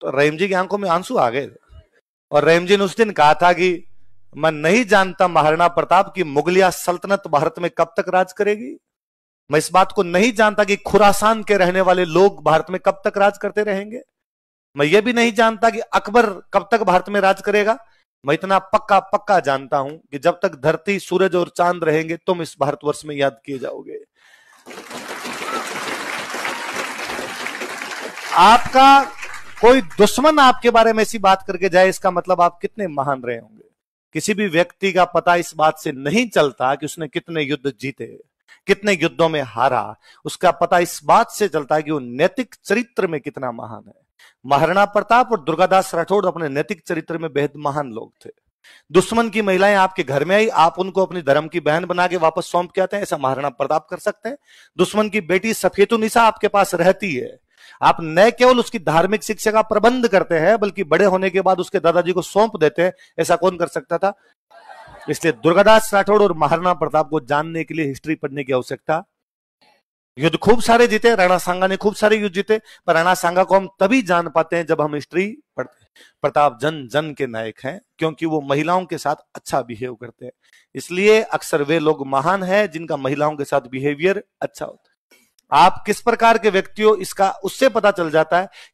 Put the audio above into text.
तो रहीम जी की आंखों में आंसू आ गए और रहीम जी ने उस दिन कहा था कि मैं नहीं जानता महाराणा प्रताप की मुगलिया सल्तनत भारत में कब तक राज करेगी मैं इस बात को नहीं जानता कि खुरासान के रहने वाले लोग भारत में कब तक राज करते रहेंगे मैं ये भी नहीं जानता कि अकबर कब तक भारत में राज करेगा मैं इतना पक्का पक्का जानता हूं कि जब तक धरती सूरज और चांद रहेंगे तुम इस भारतवर्ष में याद किए जाओगे आपका कोई दुश्मन आपके बारे में ऐसी बात करके जाए इसका मतलब आप कितने महान रहे होंगे किसी भी व्यक्ति का पता इस बात से नहीं चलता कि उसने कितने युद्ध जीते कितने युद्धों में हारा उसका पता इस बात से चलता है कि वो नैतिक चरित्र में कितना महान है महाराणा प्रताप और दुर्गादास राठौड़ अपने नैतिक चरित्र में बेहद महान लोग थे दुश्मन की महिलाएं आपके घर में आई आप उनको अपनी धर्म की बहन बना के वापस सौंप के आते हैं ऐसा महाराणा प्रताप कर सकते हैं दुश्मन की बेटी निशा आपके पास रहती है आप न केवल उसकी धार्मिक शिक्षा का प्रबंध करते हैं बल्कि बड़े होने के बाद उसके दादाजी को सौंप देते हैं ऐसा कौन कर सकता था इसलिए दुर्गादास राठौड़ और महाराणा प्रताप को जानने के लिए हिस्ट्री पढ़ने की आवश्यकता युद्ध खूब सारे जीते राणा सांगा ने खूब सारे युद्ध जीते पर राणा सांगा को हम तभी जान पाते हैं जब हम हिस्ट्री पढ़ते हैं प्रताप जन जन के नायक हैं क्योंकि वो महिलाओं के साथ अच्छा बिहेव करते हैं इसलिए अक्सर वे लोग महान हैं जिनका महिलाओं के साथ बिहेवियर अच्छा होता है आप किस प्रकार के व्यक्ति हो इसका उससे पता चल जाता है